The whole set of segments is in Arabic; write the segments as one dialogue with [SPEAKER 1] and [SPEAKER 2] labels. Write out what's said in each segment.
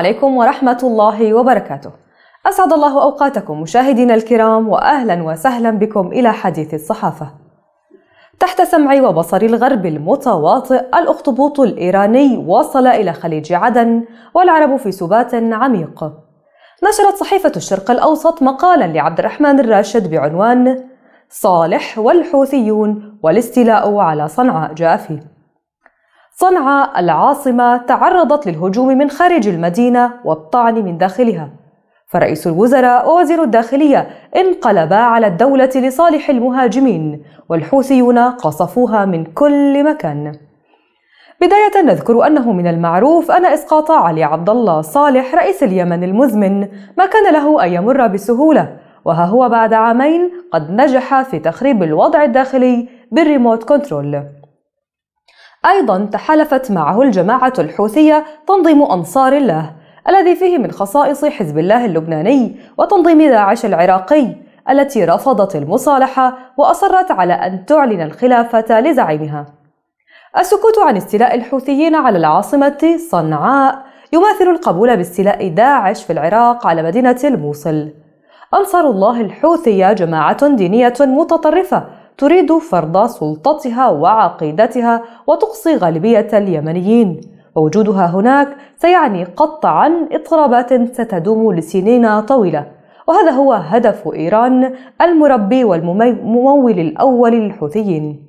[SPEAKER 1] عليكم ورحمة الله وبركاته. أسعد الله أوقاتكم مشاهدينا الكرام وأهلا وسهلا بكم إلى حديث الصحافة. تحت سمع وبصر الغرب المتواطئ الأخطبوط الإيراني وصل إلى خليج عدن والعرب في سبات عميق. نشرت صحيفة الشرق الأوسط مقالا لعبد الرحمن الراشد بعنوان صالح والحوثيون والاستيلاء على صنعاء جاء فيه. صنعاء العاصمة تعرضت للهجوم من خارج المدينة والطعن من داخلها فرئيس الوزراء ووزير الداخلية انقلبا على الدولة لصالح المهاجمين والحوثيون قصفوها من كل مكان بداية نذكر أنه من المعروف أن إسقاط علي عبد الله صالح رئيس اليمن المزمن ما كان له أن يمر بسهولة وها هو بعد عامين قد نجح في تخريب الوضع الداخلي بالريموت كنترول أيضا تحالفت معه الجماعة الحوثية تنظيم أنصار الله الذي فيه من خصائص حزب الله اللبناني وتنظيم داعش العراقي التي رفضت المصالحة وأصرت على أن تعلن الخلافة لزعيمها. السكوت عن استيلاء الحوثيين على العاصمة صنعاء يماثل القبول باستيلاء داعش في العراق على مدينة الموصل. أنصار الله الحوثية جماعة دينية متطرفة تريد فرض سلطتها وعقيدتها وتقصي غالبية اليمنيين ووجودها هناك سيعني قطعا اضطرابات ستدوم لسنين طويلة وهذا هو هدف إيران المربي والممول الأول للحوثيين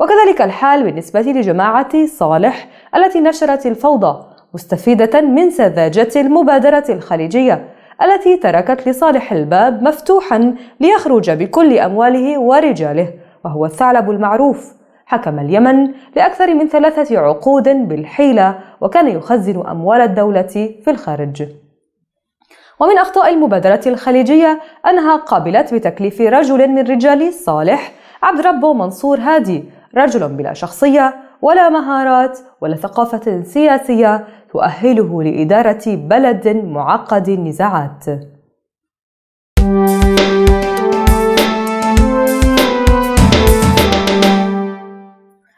[SPEAKER 1] وكذلك الحال بالنسبة لجماعة صالح التي نشرت الفوضى مستفيدة من سذاجة المبادرة الخليجية التي تركت لصالح الباب مفتوحا ليخرج بكل أمواله ورجاله وهو الثعلب المعروف حكم اليمن لأكثر من ثلاثة عقود بالحيلة وكان يخزن أموال الدولة في الخارج ومن أخطاء المبادرة الخليجية أنها قابلت بتكليف رجل من رجال صالح عبد ربه منصور هادي رجل بلا شخصية ولا مهارات ولا ثقافة سياسية تؤهله لإدارة بلد معقد النزاعات.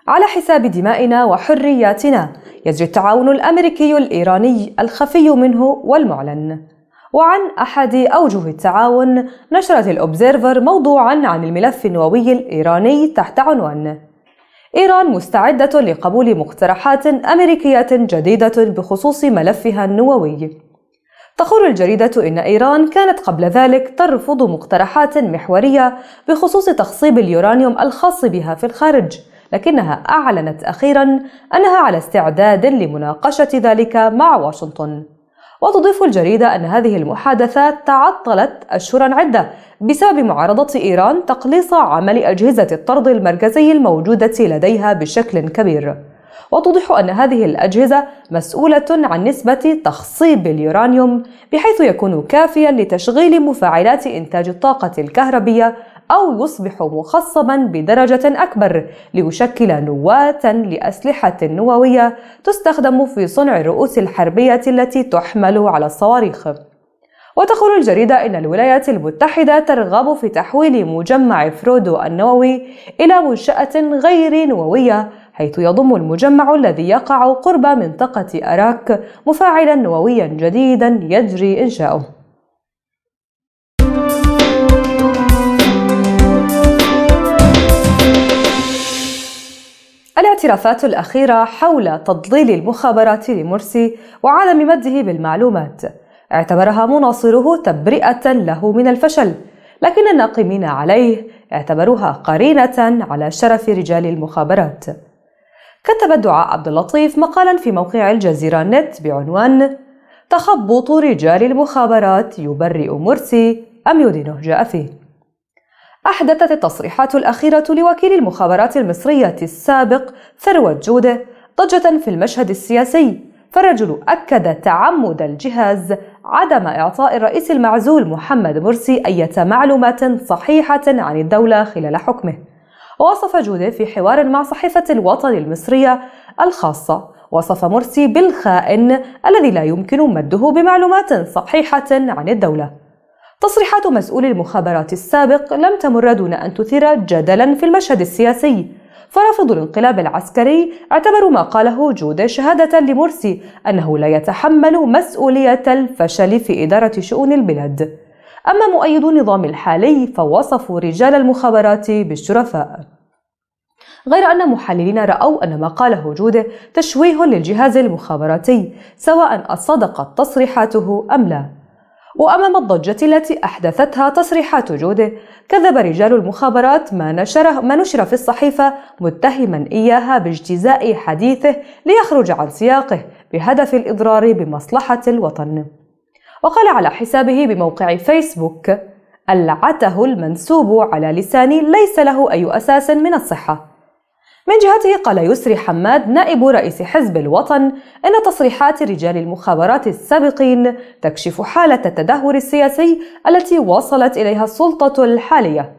[SPEAKER 1] على حساب دمائنا وحرياتنا يجري التعاون الامريكي الايراني الخفي منه والمعلن وعن احد اوجه التعاون نشرت الاوبزيرفر موضوعا عن الملف النووي الايراني تحت عنوان إيران مستعدة لقبول مقترحات أمريكية جديدة بخصوص ملفها النووي. تقول الجريدة إن إيران كانت قبل ذلك ترفض مقترحات محورية بخصوص تخصيب اليورانيوم الخاص بها في الخارج، لكنها أعلنت أخيرا أنها على استعداد لمناقشة ذلك مع واشنطن وتضيف الجريدة أن هذه المحادثات تعطلت أشهرا عدة بسبب معارضة إيران تقليص عمل أجهزة الطرد المركزي الموجودة لديها بشكل كبير وتوضح أن هذه الأجهزة مسؤولة عن نسبة تخصيب اليورانيوم بحيث يكون كافيا لتشغيل مفاعلات إنتاج الطاقة الكهربية أو يصبح مخصبا بدرجة أكبر ليشكل نواة لأسلحة نووية تستخدم في صنع الرؤوس الحربية التي تحمل على الصواريخ. وتقول الجريدة إن الولايات المتحدة ترغب في تحويل مجمع فرودو النووي إلى منشأة غير نووية حيث يضم المجمع الذي يقع قرب منطقة أراك مفاعلا نوويا جديدا يجري إنشاؤه الاعترافات الأخيرة حول تضليل المخابرات لمرسي وعدم مده بالمعلومات اعتبرها مناصره تبرئة له من الفشل لكن الناقمين عليه اعتبروها قرينة على شرف رجال المخابرات كتب الدعاء عبد اللطيف مقالا في موقع الجزيرة نت بعنوان تخبط رجال المخابرات يبرئ مرسي أم يدينه جافي أحدثت التصريحات الأخيرة لوكيل المخابرات المصرية السابق ثروة جودة ضجة في المشهد السياسي فالرجل أكد تعمد الجهاز عدم إعطاء الرئيس المعزول محمد مرسي أية معلومات صحيحة عن الدولة خلال حكمه ووصف جودة في حوار مع صحيفة الوطن المصرية الخاصة وصف مرسي بالخائن الذي لا يمكن مده بمعلومات صحيحة عن الدولة تصريحات مسؤول المخابرات السابق لم تمر دون أن تثير جدلا في المشهد السياسي فرافضو الانقلاب العسكري اعتبروا ما قاله جودة شهادة لمرسي أنه لا يتحمل مسؤولية الفشل في إدارة شؤون البلاد أما مؤيدو النظام الحالي فوصفوا رجال المخابرات بالشرفاء غير أن محللين رأوا أن ما قاله جوده تشويه للجهاز المخابراتي سواء أصدقت تصريحاته أم لا وأمام الضجة التي أحدثتها تصريحات جوده كذب رجال المخابرات ما نشره ما نشر في الصحيفة متهما إياها باجتزاء حديثه ليخرج عن سياقه بهدف الإضرار بمصلحة الوطن وقال على حسابه بموقع فيسبوك ألعته المنسوب على لساني ليس له أي أساس من الصحة من جهته قال يسري حماد نائب رئيس حزب الوطن إن تصريحات رجال المخابرات السابقين تكشف حالة التدهور السياسي التي وصلت إليها السلطة الحالية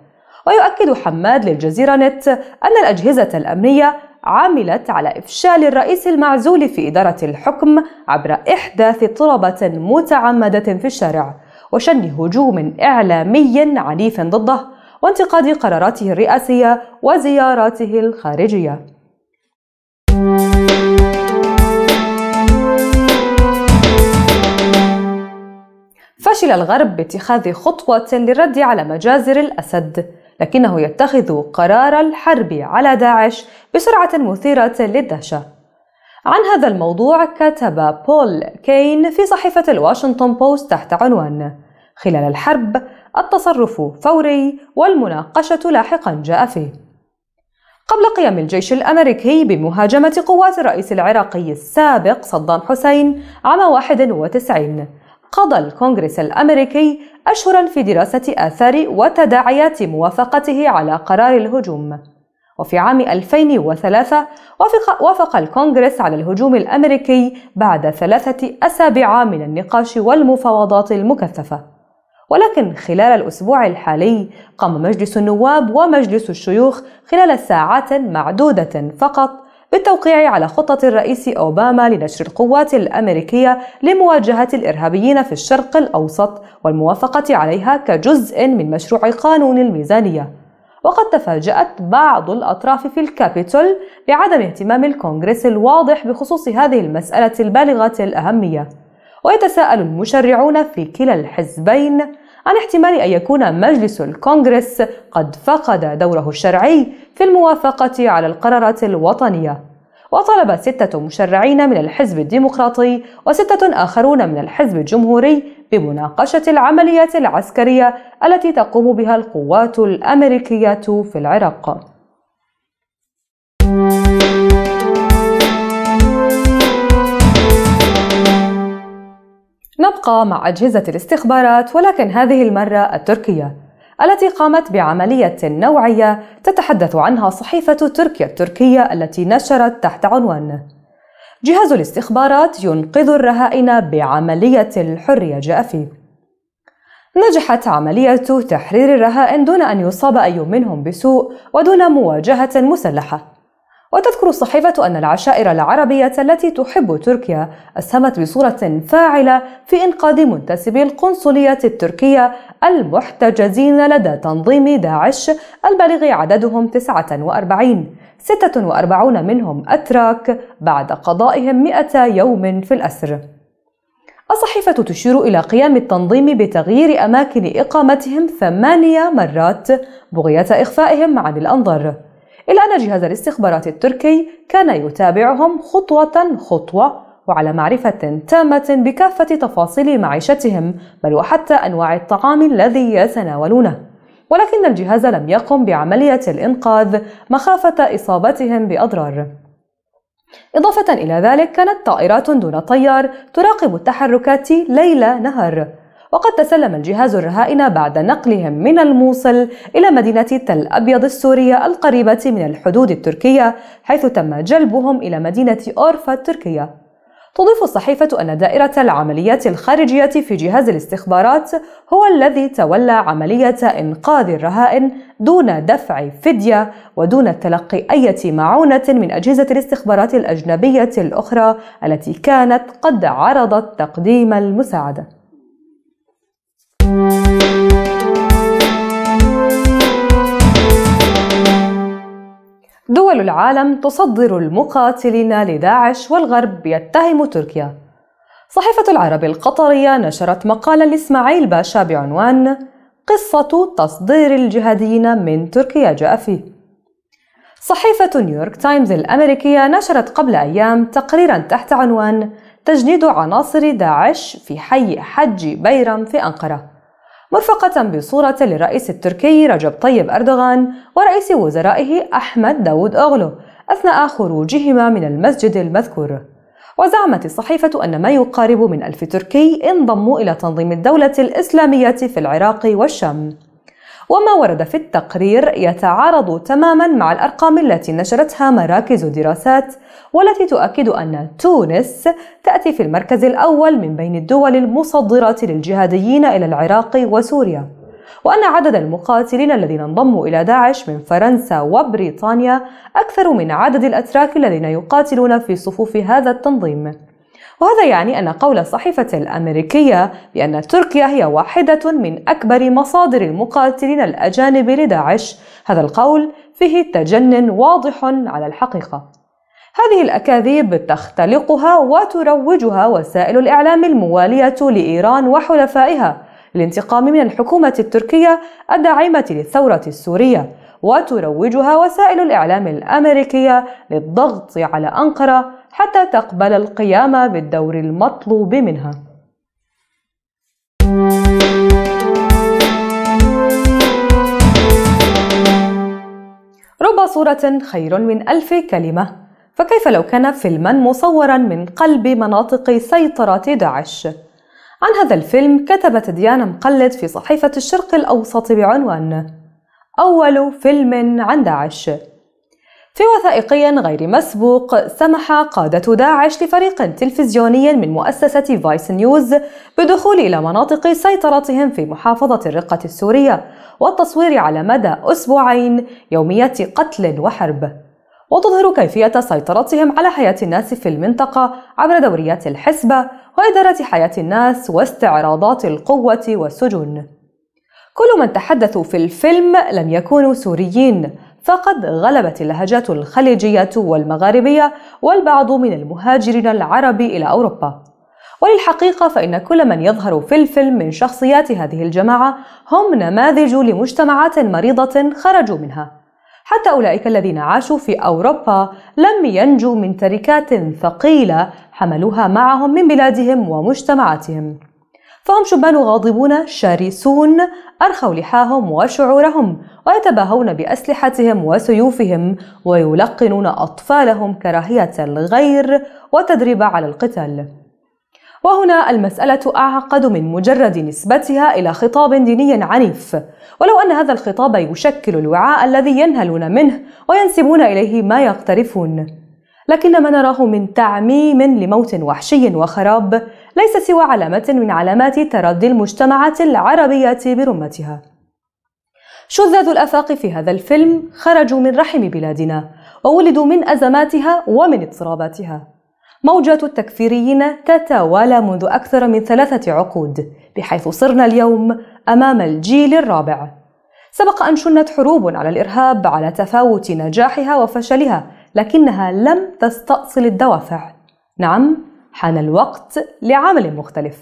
[SPEAKER 1] ويؤكد حماد للجزيرة نت أن الأجهزة الأمنية عملت على إفشال الرئيس المعزول في إدارة الحكم عبر إحداث طلبة متعمدة في الشارع وشن هجوم إعلامي عنيف ضده وانتقاد قراراته الرئاسية وزياراته الخارجية فشل الغرب باتخاذ خطوة للرد على مجازر الأسد لكنه يتخذ قرار الحرب على داعش بسرعة مثيرة للدهشة. عن هذا الموضوع كتب بول كين في صحيفة الواشنطن بوست تحت عنوان: خلال الحرب التصرف فوري والمناقشة لاحقا جاء فيه. قبل قيام الجيش الأمريكي بمهاجمة قوات الرئيس العراقي السابق صدام حسين عام 91 قضى الكونغرس الامريكي اشهرا في دراسه اثار وتداعيات موافقته على قرار الهجوم وفي عام 2003 وافق, وافق الكونغرس على الهجوم الامريكي بعد ثلاثه اسابيع من النقاش والمفاوضات المكثفه ولكن خلال الاسبوع الحالي قام مجلس النواب ومجلس الشيوخ خلال ساعات معدوده فقط بالتوقيع على خطة الرئيس أوباما لنشر القوات الأمريكية لمواجهة الإرهابيين في الشرق الأوسط والموافقة عليها كجزء من مشروع قانون الميزانية وقد تفاجأت بعض الأطراف في الكابيتول بعدم اهتمام الكونغرس الواضح بخصوص هذه المسألة البالغة الأهمية ويتساءل المشرعون في كلا الحزبين عن احتمال أن يكون مجلس الكونغرس قد فقد دوره الشرعي في الموافقة على القرارات الوطنية وطلب ستة مشرعين من الحزب الديمقراطي وستة آخرون من الحزب الجمهوري بمناقشة العمليات العسكرية التي تقوم بها القوات الأمريكية في العراق. نبقى مع أجهزة الاستخبارات ولكن هذه المرة التركية التي قامت بعملية نوعية تتحدث عنها صحيفة تركيا التركية التي نشرت تحت عنوان جهاز الاستخبارات ينقذ الرهائن بعملية الحرية جاء فيه نجحت عملية تحرير الرهائن دون أن يصاب أي منهم بسوء ودون مواجهة مسلحة وتذكر الصحيفة أن العشائر العربية التي تحب تركيا أسهمت بصورة فاعلة في إنقاذ منتسبي القنصلية التركية المحتجزين لدى تنظيم داعش البالغ عددهم 49 46 منهم أتراك بعد قضائهم 100 يوم في الأسر الصحيفة تشير إلى قيام التنظيم بتغيير أماكن إقامتهم ثمانية مرات بغية إخفائهم عن الأنظار إلا أن جهاز الاستخبارات التركي كان يتابعهم خطوة خطوة وعلى معرفة تامة بكافة تفاصيل معيشتهم بل وحتى أنواع الطعام الذي يتناولونه ولكن الجهاز لم يقم بعملية الإنقاذ مخافة إصابتهم بأضرار إضافة إلى ذلك كانت طائرات دون طيار تراقب التحركات ليل نهار وقد تسلم الجهاز الرهائن بعد نقلهم من الموصل إلى مدينة تل أبيض السورية القريبة من الحدود التركية حيث تم جلبهم إلى مدينة أورفا التركية تضيف الصحيفة أن دائرة العمليات الخارجية في جهاز الاستخبارات هو الذي تولى عملية إنقاذ الرهائن دون دفع فدية ودون تلقي أي معونة من أجهزة الاستخبارات الأجنبية الأخرى التي كانت قد عرضت تقديم المساعدة دول العالم تصدر المقاتلين لداعش والغرب يتهم تركيا صحيفة العرب القطرية نشرت مقالا لإسماعيل باشا بعنوان قصة تصدير الجهاديين من تركيا جاء فيه صحيفة نيويورك تايمز الأمريكية نشرت قبل أيام تقريرا تحت عنوان تجنيد عناصر داعش في حي حج بيرم في أنقرة مرفقة بصورة للرئيس التركي رجب طيب أردوغان ورئيس وزرائه أحمد داود أغلو أثناء خروجهما من المسجد المذكور وزعمت الصحيفة أن ما يقارب من ألف تركي انضموا إلى تنظيم الدولة الإسلامية في العراق والشام وما ورد في التقرير يتعارض تماما مع الأرقام التي نشرتها مراكز دراسات والتي تؤكد أن تونس تأتي في المركز الأول من بين الدول المصدرة للجهاديين إلى العراق وسوريا وأن عدد المقاتلين الذين انضموا إلى داعش من فرنسا وبريطانيا أكثر من عدد الأتراك الذين يقاتلون في صفوف هذا التنظيم وهذا يعني أن قول الصحيفة الأمريكية بأن تركيا هي واحدة من أكبر مصادر المقاتلين الأجانب لداعش هذا القول فيه تجن واضح على الحقيقة هذه الأكاذيب تختلقها وتروجها وسائل الإعلام الموالية لإيران وحلفائها للانتقام من الحكومة التركية الداعمة للثورة السورية وتروجها وسائل الإعلام الأمريكية للضغط على أنقرة حتى تقبل القيام بالدور المطلوب منها رب صورة خير من ألف كلمة فكيف لو كان فيلما مصورا من قلب مناطق سيطرة داعش؟ عن هذا الفيلم كتبت ديانا مقلد في صحيفة الشرق الأوسط بعنوان أول فيلم عن داعش في وثائقي غير مسبوق سمح قادة داعش لفريق تلفزيوني من مؤسسة فايس نيوز بالدخول إلى مناطق سيطرتهم في محافظة الرقة السورية والتصوير على مدى أسبوعين يوميات قتل وحرب وتظهر كيفية سيطرتهم على حياة الناس في المنطقة عبر دوريات الحسبة وإدارة حياة الناس واستعراضات القوة والسجون كل من تحدثوا في الفيلم لم يكونوا سوريين فقد غلبت اللهجات الخليجية والمغاربية والبعض من المهاجرين العرب إلى أوروبا وللحقيقة فإن كل من يظهر في الفيلم من شخصيات هذه الجماعة هم نماذج لمجتمعات مريضة خرجوا منها حتى أولئك الذين عاشوا في أوروبا لم ينجوا من تركات ثقيلة حملوها معهم من بلادهم ومجتمعاتهم فهم شبان غاضبون شرسون أرخوا لحاهم وشعورهم ويتباهون بأسلحتهم وسيوفهم ويلقنون أطفالهم كراهية الغير وتدريب على القتال وهنا المسألة أعقد من مجرد نسبتها إلى خطاب ديني عنيف، ولو أن هذا الخطاب يشكل الوعاء الذي ينهلون منه وينسبون إليه ما يقترفون، لكن ما نراه من تعميم لموت وحشي وخراب ليس سوى علامة من علامات تردي المجتمعات العربية برمتها شذاذ الأفاق في هذا الفيلم خرجوا من رحم بلادنا وولدوا من أزماتها ومن اضطراباتها موجات التكفيريين تتوالى منذ أكثر من ثلاثة عقود بحيث صرنا اليوم أمام الجيل الرابع سبق أن شنت حروب على الإرهاب على تفاوت نجاحها وفشلها لكنها لم تستأصل الدوافع نعم حان الوقت لعمل مختلف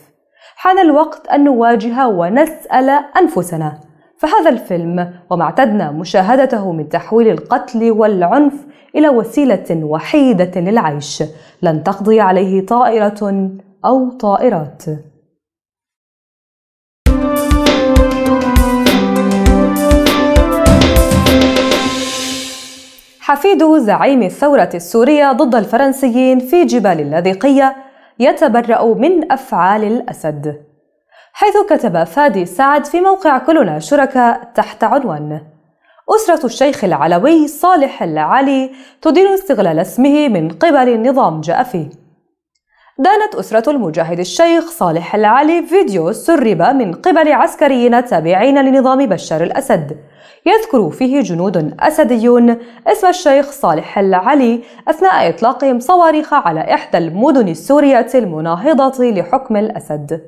[SPEAKER 1] حان الوقت أن نواجه ونسأل أنفسنا فهذا الفيلم وما اعتدنا مشاهدته من تحويل القتل والعنف إلى وسيلة وحيدة للعيش لن تقضي عليه طائرة أو طائرات حفيد زعيم الثورة السورية ضد الفرنسيين في جبال اللاذقية يتبرأ من أفعال الأسد حيث كتب فادي سعد في موقع كلنا شركاء تحت عنوان أسرة الشيخ العلوي صالح العلي تدين استغلال اسمه من قبل النظام جاء فيه دانت أسرة المجاهد الشيخ صالح العلي فيديو سرب من قبل عسكريين تابعين لنظام بشار الأسد يذكر فيه جنود أسديون اسم الشيخ صالح العلي أثناء إطلاقهم صواريخ على إحدى المدن السورية المناهضة لحكم الأسد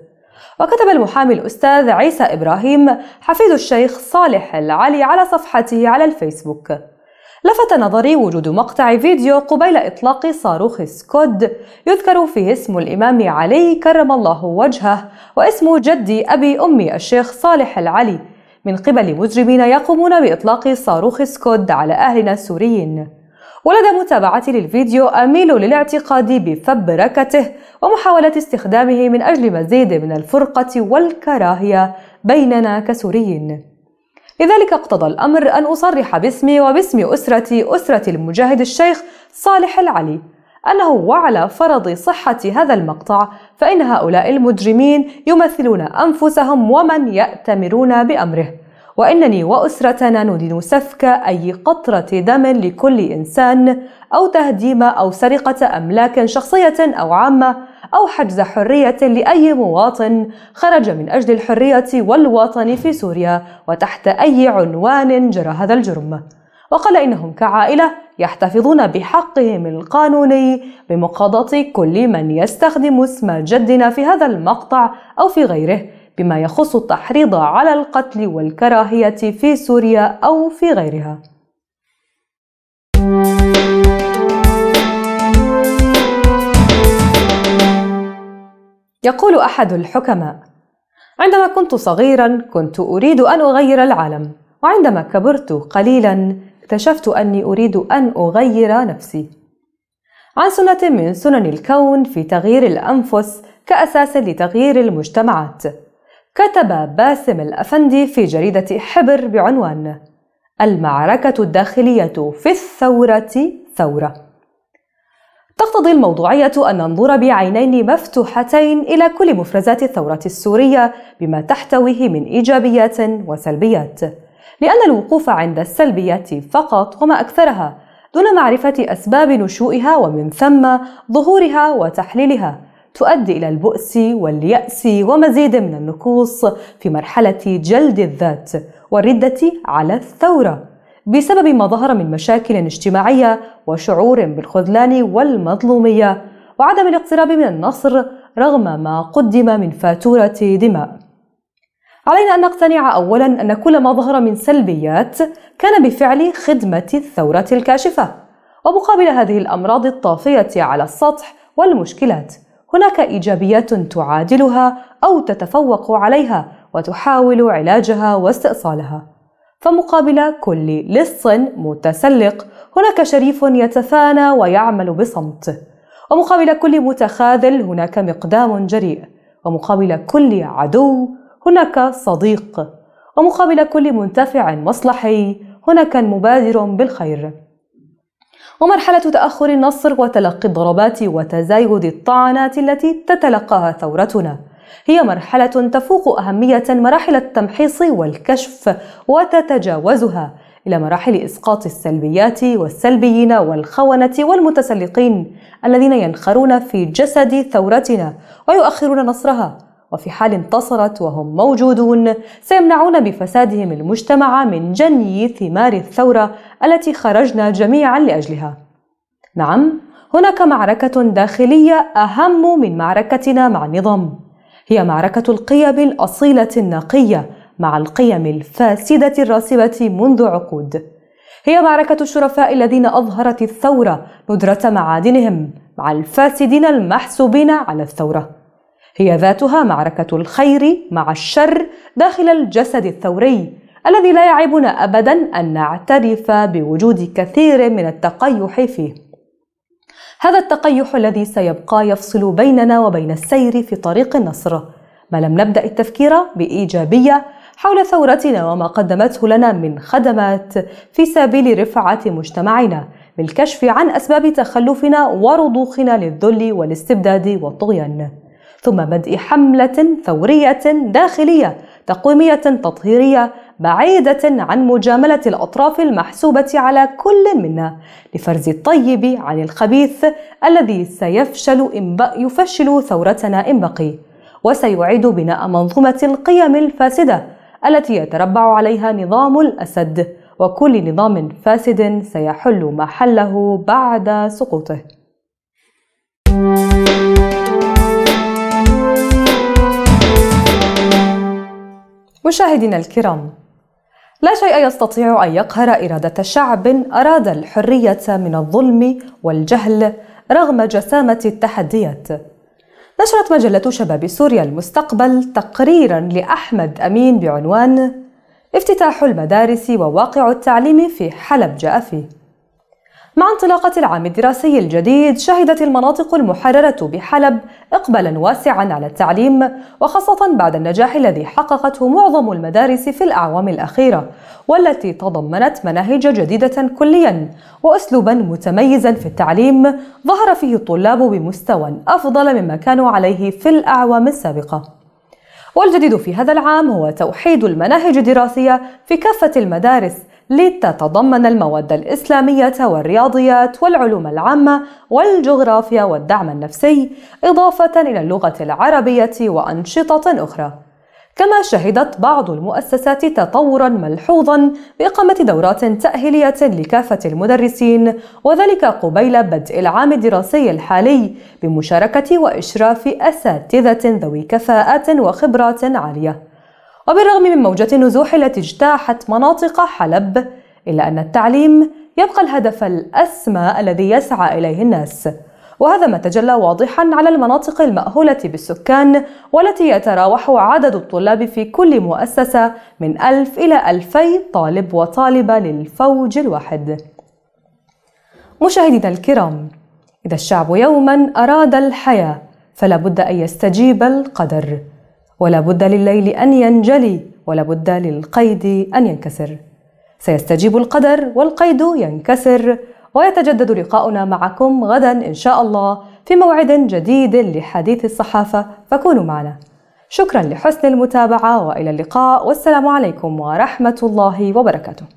[SPEAKER 1] وكتب المحامي الأستاذ عيسى إبراهيم حفيد الشيخ صالح العلي على صفحته على الفيسبوك لفت نظري وجود مقطع فيديو قبيل إطلاق صاروخ سكود يذكر فيه اسم الإمام علي كرم الله وجهه واسم جدي أبي أمي الشيخ صالح العلي من قبل مجرمين يقومون بإطلاق صاروخ سكود على أهلنا السوريين ولدى متابعتي للفيديو أميل للاعتقاد بفبركته ومحاولة استخدامه من أجل مزيد من الفرقة والكراهية بيننا كسوريين لذلك اقتضى الأمر أن أصرح باسمي وباسم أسرتي أسرة المجاهد الشيخ صالح العلي أنه وعلى فرض صحة هذا المقطع فإن هؤلاء المجرمين يمثلون أنفسهم ومن يأتمرون بأمره وإنني وأسرتنا ندين سفك أي قطرة دم لكل إنسان أو تهديم أو سرقة أملاك شخصية أو عامة أو حجز حرية لأي مواطن خرج من أجل الحرية والوطن في سوريا وتحت أي عنوان جرى هذا الجرم وقال إنهم كعائلة يحتفظون بحقهم القانوني بمقاضاة كل من يستخدم اسم جدنا في هذا المقطع أو في غيره بما يخص التحريض على القتل والكراهية في سوريا أو في غيرها. يقول أحد الحكماء: عندما كنت صغيرا كنت أريد أن أغير العالم، وعندما كبرت قليلا اكتشفت أني أريد أن أغير نفسي. عن سنة من سنن الكون في تغيير الأنفس كأساس لتغيير المجتمعات. كتب باسم الأفندي في جريدة حبر بعنوان: المعركة الداخلية في الثورة ثورة. تقتضي الموضوعية أن ننظر بعينين مفتوحتين إلى كل مفرزات الثورة السورية بما تحتويه من إيجابيات وسلبيات، لأن الوقوف عند السلبيات فقط وما أكثرها دون معرفة أسباب نشوئها ومن ثم ظهورها وتحليلها تؤدي إلى البؤس واليأس ومزيد من النقوص في مرحلة جلد الذات والردة على الثورة بسبب ما ظهر من مشاكل اجتماعية وشعور بالخذلان والمظلومية وعدم الاقتراب من النصر رغم ما قدم من فاتورة دماء. علينا أن نقتنع أولا أن كل ما ظهر من سلبيات كان بفعل خدمة الثورة الكاشفة ومقابل هذه الأمراض الطافية على السطح والمشكلات هناك إيجابيات تعادلها أو تتفوق عليها وتحاول علاجها واستئصالها فمقابل كل لص متسلق هناك شريف يتفانى ويعمل بصمت ومقابل كل متخاذل هناك مقدام جريء ومقابل كل عدو هناك صديق ومقابل كل منتفع مصلحي هناك مبادر بالخير ومرحلة تأخر النصر وتلقي الضربات وتزايد الطعنات التي تتلقاها ثورتنا هي مرحلة تفوق أهمية مراحل التمحيص والكشف وتتجاوزها إلى مراحل إسقاط السلبيات والسلبيين والخونة والمتسلقين الذين ينخرون في جسد ثورتنا ويؤخرون نصرها وفي حال انتصرت وهم موجودون سيمنعون بفسادهم المجتمع من جني ثمار الثورة التي خرجنا جميعا لأجلها. نعم، هناك معركة داخلية أهم من معركتنا مع النظام. هي معركة القيم الأصيلة النقية مع القيم الفاسدة الراسبة منذ عقود. هي معركة الشرفاء الذين أظهرت الثورة ندرة معادنهم مع الفاسدين المحسوبين على الثورة. هي ذاتها معركة الخير مع الشر داخل الجسد الثوري الذي لا يعيبنا أبدا أن نعترف بوجود كثير من التقيح فيه. هذا التقيح الذي سيبقى يفصل بيننا وبين السير في طريق النصر ما لم نبدأ التفكير بإيجابية حول ثورتنا وما قدمته لنا من خدمات في سبيل رفعة مجتمعنا بالكشف عن أسباب تخلفنا ورضوخنا للذل والاستبداد والطغيان ثم بدء حملة ثورية داخلية تقويمية تطهيرية بعيدة عن مجاملة الأطراف المحسوبة على كل منا لفرز الطيب عن الخبيث الذي سيفشل إن بق يفشل ثورتنا إن بقي وسيعيد بناء منظومة القيم الفاسدة التي يتربع عليها نظام الأسد وكل نظام فاسد سيحل محله بعد سقوطه. مشاهدينا الكرام لا شيء يستطيع أن يقهر إرادة شعب أراد الحرية من الظلم والجهل رغم جسامة التحديات نشرت مجلة شباب سوريا المستقبل تقريرا لأحمد أمين بعنوان افتتاح المدارس وواقع التعليم في حلب جاء فيه مع انطلاقة العام الدراسي الجديد شهدت المناطق المحررة بحلب إقبالا واسعا على التعليم وخاصة بعد النجاح الذي حققته معظم المدارس في الأعوام الأخيرة والتي تضمنت مناهج جديدة كليا وأسلوبا متميزا في التعليم ظهر فيه الطلاب بمستوى أفضل مما كانوا عليه في الأعوام السابقة والجديد في هذا العام هو توحيد المناهج الدراسية في كافة المدارس لتتضمن المواد الإسلامية والرياضيات والعلوم العامة والجغرافيا والدعم النفسي إضافة إلى اللغة العربية وأنشطة أخرى كما شهدت بعض المؤسسات تطورا ملحوظا بإقامة دورات تأهيلية لكافة المدرسين وذلك قبيل بدء العام الدراسي الحالي بمشاركة وإشراف أساتذة ذوي كفاءات وخبرات عالية وبالرغم من موجة النزوح التي اجتاحت مناطق حلب إلا أن التعليم يبقى الهدف الأسمى الذي يسعى إليه الناس وهذا ما تجلى واضحا على المناطق المأهولة بالسكان والتي يتراوح عدد الطلاب في كل مؤسسة من ألف إلى ألفي طالب وطالبة للفوج الواحد مشاهدينا الكرام إذا الشعب يوما أراد الحياة فلا بد أن يستجيب القدر ولا بد لليل أن ينجلي ولا بد للقيد أن ينكسر سيستجيب القدر والقيد ينكسر ويتجدد لقاؤنا معكم غدا إن شاء الله في موعد جديد لحديث الصحافة فكونوا معنا شكرا لحسن المتابعة وإلى اللقاء والسلام عليكم ورحمة الله وبركاته